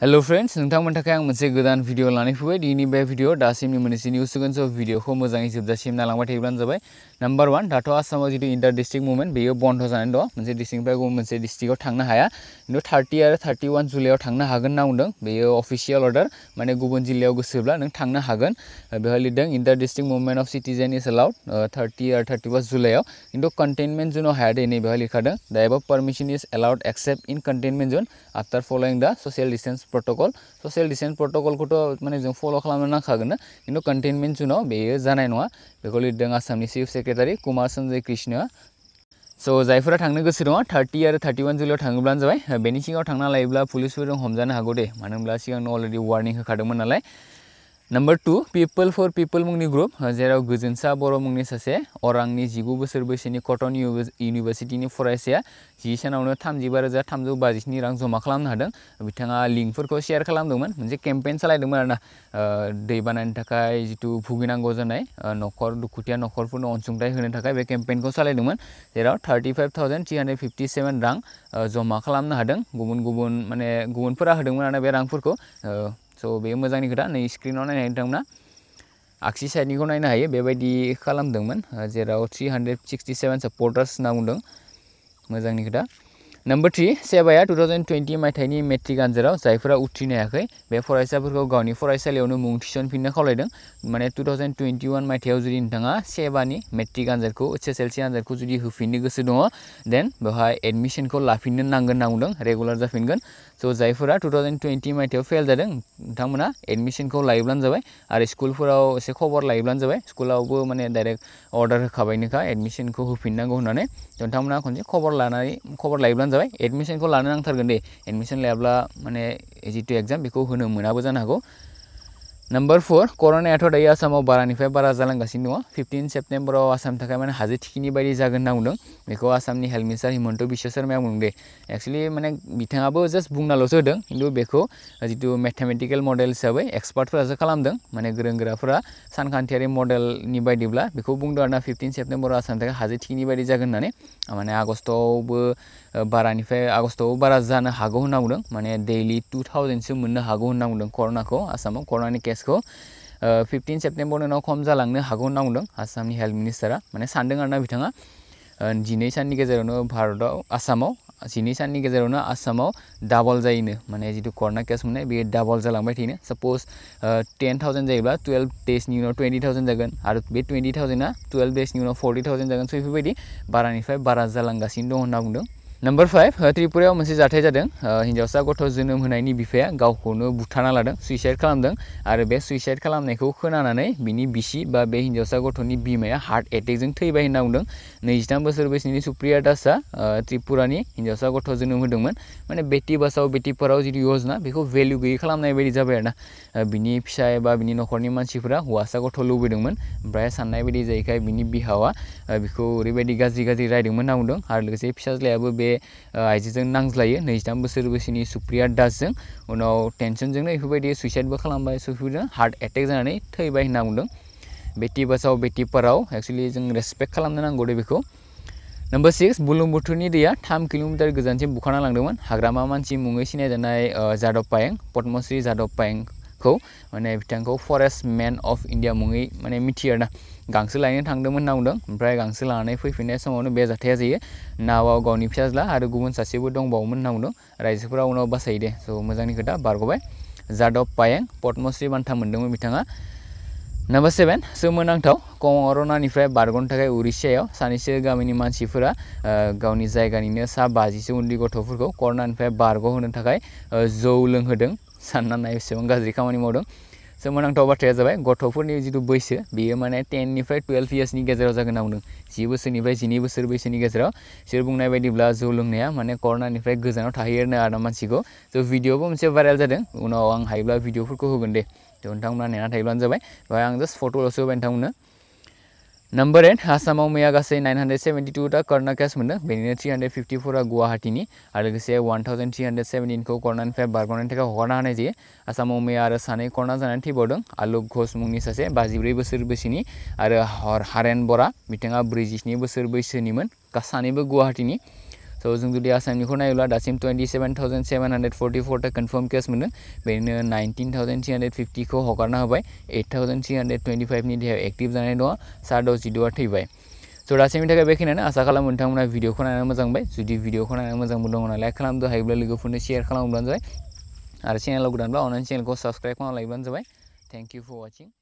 hello friends नोंथांमोननि थाखाय आं मोनसे गोदान भिडिअ लानानै भिडियो दिनैनि बे भिडिअ दासिमनि मोननैसो निउज होगोन स' भिडिअखौ मोजाङै जोबजासिम नालांबाय थायोब्लानो जाबाय नाम्बार वान दाथ' आसाम जी इंटर डिस्ट्रिक्ट मुभमेन्ट बेयो बंध जानानै दिन मोनसे डिस्ट्रिक्ट गुबुन मोनसे डिस्ट्रिक्टआव थांनो हाया खिन्थु थार्टि आरो थार्टि वान जुलाइआव थांनो हागोन होनना बुंदों बेयो अफिसियेल अर्डार माने गुबुन जिल्लायाव गोसोब्ला नों थांनो हागोन बेवहाय लिरदों district movement of citizen is allowed thirty or thirty one जुलाइआव कि कन्टेनमेंट जो हाया दे नै लिखा दाइव दा is allowed except in containment जो after following the social distance protocol social distance protocol को जों फल' खालामनो नांखागोननो खिन्थु कन्टेनमेन्ट जुनाव बेयो जानाय नङा बेखौ लिरदों आसामनि चीफ सेक्रेटारी कुमार सन्जय कृष्णआ सो जायफोरा थांनो गोसो दङ थार्टि आरो थार्टि वान जुलाइआव थाङोब्लानो जाबाय बेनि सिगाङाव थांना लायोब्ला पुलिसफोरजों हमजानो हागौ दे मानो होनब्ला सिगांनो अलरेडि वार्निं होखादोंमोन number two people for people मुंनि ग्रुप जेराव गोजोनसा बर' मुंनि सासे अरांनि जिगु बोसोर बैसोनि कटन इउनिभार्सिटिनि फरायसाया जि सानावनो थामजिबा रोजा थामजौ बाजिस्नि रां जमा खालामनो हादों बिथाङा लिंकफोरखौ सेयार खालामदोंमोन मोनसे केम्पेइन सालायदोंमोन आरोना दैबानानि थाखाय जितु भुगिनांगौ जानाय न'खर दुखुथिया न'खरफोरनो अनसुंथाइ होनो थाखाय बे केम्पेइनखौ सालायदोंमोन जेराव thirty five thousand three hundred fifty seven रां जमा खालामनो हादों गुबुन गुबुन माने गुबुनफोरा होदोंमोन आरो बे रांफोरखौ सो बेयो मोजांनि खोथा नै स्क्रिनाव नायनानै थांब्ला आगसि साइडनिखौ नायनो हायो बेबायदि खालामदोंमोन जेराव three hundred sixty seven supporters होनना बुंदों मोजांनि खोथा नम्बर थ्री सेबाया टू थावजेन्ड टुवेन्टि मायथाइनि मेट्रिक आनजादाव जायफोरा उथ्रिनो हायाखै बे फरायसाफोरखौ गावनि फरायसालियावनो मुं थिसनफिननो खावलायदों माने टु थावजेन्ड टुवेन्टि वान मायथाइयाव जुदि नोंथाङा सेबानि मेट्रिक आनजादखौ एस एस एल सि आनजादखौ जुदि होफिननो गोसो दङ देन बेवहाय एडमिसनखौ लाफिननो नांगोन होनना बुंदों रेगुलार जाफिनगोन स' जायफोरा टु थावजेन्ड टुवेन्टि मायथाइयाव फेल जादों नोंथांमोना एडमिसनखौ लायोब्लानो जाबाय आरो स्कुलफोराव एसे खबर लायोब्लानो जाबाय स्कुलावबो माने डाइरेक्ट अर्डार होखाबायनोखा को होफिननांगौ होननानै नोंथांमोना खनसे खबर लानानै खबर लायोब्लानो एडमिशन को लानो नांथारगोन दे एडमिसन लायाब्ला माने जितु एग्जाम बेखौ होनो मोनाबो नम्बर फोर कर'नायाथ' दायो बारा बारानिफ्राय बारा जालांगासिनो दङ फिफ्टिन सेप्टेम्बराव आसामनि थाखाय माने हाजो थिखिनि बायदि जागोन होनना बुंदों हेल्थ मिनिस्टार हिमंत विश्व शर्माया बुंदों दे एक्सुवेलि माने जस्ट जास्ट बुंनाल'सो होदों खिन्थु बेखौ जितु मेथामेटिकेल मडेल हिसाबै एक्सपार्टफोरासो खालामदों माने गोरों गोराफोरा सानखान्थियारि मडेलनि बायदिब्ला बेखौ बुंदों आरोना हाजो थिखिनि बायदि जागोन होननानै माने बारानिफ्राय आगस्टआव बारा जानो हागौ होनना बुंदों माने दैलि टु थावजेन्डसो मोननो हागौ होनना बुंदों कर'नाखौ आसामाव कर'नानि केसखौ फिफ्टिन सेप्टेम्बरनि उनाव खम जालांनो हागौ होनना बुंदों आसामनि हेल्थ मिनिस्टारा माने सानदों आरोना बिथाङा जिनै साननि गेजेरावनो भारतआव आसामाव जिनै साननि गेजेरावनो आसामाव डाबल जायोनो माने जितु कर'ना केस मोननाय बेयो डाबल जालांबाय थायोनो साप'ज टेन थावजेन्ड जायोब्ला टुवेल्भ डेजनि उनाव टुवेन्टि थावजेन्ड जागोन आरो बे टुवेन्टि थावजेन्डआ टुवेल्भ डेजनि उनाव फर्टि थावजेन्ड जागोन स' बेफोरबायदि बारानिफ्राय बारा जालांगासिनो दं होनना बुंदों नम्बर फाइव त्रिपुरायाव मोनसे जाथाय जादों uh, हिन्जावसा गथ' जोनोम होनायनि बिफाया गावखौनो बुथारना लादों सुइसाइड खालामदों आरो बे सुइसाइड खालामनायखौ खोनानानै बिनि बिसि बा बे हिन्जावसा गथ'नि बिमाया हार्ट एटेकजों थैबाय होनना बुंदों नैजिथाम बोसोर बैसोनि सुप्रिया दासआ uh, त्रिपुरानि हिन्जावसा गथ' जोनोम होदोंमोन माने बेटि बासाव बेटि पराव जिथु यजना बेखौ भेल्यु गैयि खालामनाय बायदि फिसा एबा बिनि न'खरनि गथ' लुबैदोंमोन ओमफ्राय साननाय बायदि जायैखाय बिनि बिहावा बेखौ ओरैबायदि गाज्रि गाज्रि रायदोंमोन होनना बुंदों बे आइजोजों नांज्लायो नैजिथाम बोसोर बैसोनि सुप्रिया दासजों उनाव टेनसनजोंनो बेफोरबायदि सुइसाइदबो खालामबाय सुफिनो हार्ट एटेक जानानै थैबाय होनना बुंदों बेटि बासाव बेटि पाराव एक्सुलि जों रेसपेक्ट खालामनो नांगौ दे बेखौ नम्बर सिक्स बुलुंबुथुरनि दैया थाम किल'मिटार गोजानसिम बुखारना लांदोंमोन हाग्रामा मानसि मुङै सिनायजानाय जादब पायें पद्मश्री जादब पायें खौ माने बिथांखौ फरेस्ट मैन अफ इंडिया मुङै माने मिथियो आरोना गांसो लायनो थांदोंमोन होनना बुंदों ओमफ्राय गांसो लानानै फैफिननाय समावनो बे जाथाया जायो नावाव गावनि फिसाज्ला आरो गुबुन सासेबो दंबावोमोन होनना बुंदों उनाव बासायो दे स' मोजांनि खोथा बारग'बाय जादब पायें पद्मश्री बान्था मोन्दोंमोन बिथाङा नम्बर सेवेन सोमोनांथाव कर'नानिफ्राय बारग'नो थाखाय उरिष्यायाव सानैसो गामिनि मानी गावनि जायगानिनो सा बाजिसो उन्दी गथ'फोरखौ कर'नानिफ्राय बारग'होनो थाखाय जौ लोंहोदों सानना नाय एसेबां गाज्रि खामानि मावदों स' मोनांथाव बाथ्राया जाबाय गथ'फोरनि जिथु बैसो बियो माने टेननिफ्राय टुवेल्भ इयार्सनि गेजेराव जागोन बुंदों जी बस जिनै बस बैसोनि गेजेराव बिसोर बुंनाय बायदिब्ला जौ लोंनाया माने कर'नानिफ्राय गोजानाव थाहैयोनो आरो मानसिखौ स' भिडिअबो मोनसे भाइरेल जादों उनाव आं हायोब्ला भिडिअफोरखौ होगोन दे थ' नोंथांमोना नेना थायोब्लानो जाबाय ओमफ्राय आं जास्ट फट'ल'सो होबाय नम्बर एट आसामाव मैया गासै नाइन हान्ड्रेड सेभेन्टि टुता कर्ना केस मोन्दों बेनिनो थ्रि हान्ड्रेड फिफ्टिफोरा गुवाहाटीनि आरो लोगोसे वान थावजेन्ड थ्रि हान्ड्रेड सेभेन्टिनखौ कर्नानिफ्राय बारग'नायनि थाखाय हगारना होनाय जायो आसामाव मैया आरो सानै कर्ना जानानै थैबावदों आलोक घोष मुंनि सासे बस बोसोर बैसोनि आरो हरेन बरा बिथाङा ब्रैजिस्नि बोसोर बैसोनिमोन सानैबो गुवाहाटीनि स जों जुदि आसामनिखौ नायोब्ला दासिम twenty seven thousand seven hundred forty फरथा कनफार्म केस मोनो बेनो नाइनटिन थावजेन्ड थ्रि हान्ड्रेड फिफ्टिखौ हगारना होबाय eight thousand three hundred twenty फाइभनि देहायाव एक्टिभ जानाय दङ सा द'जिद'आ थैबाय स' दासिमनि थाखाय बेखिनियानो आसा खालामो नोंथांमोना भिडिअखौ नायनानै मोजां मोनबाय जुदि भिडिअखौ नायनानै मोजां मोनदोंब्ला नालाय खालामदो हायोब्ला लोगोफोरनो सेयार खालामब्लानो जाबाय आरो चेनेलाव गोदानब्ला अनलाइन चेनेलखौ साबसक्राइब खालामना लायोब्लानो जाबाय थेंक इउ फर वाचिं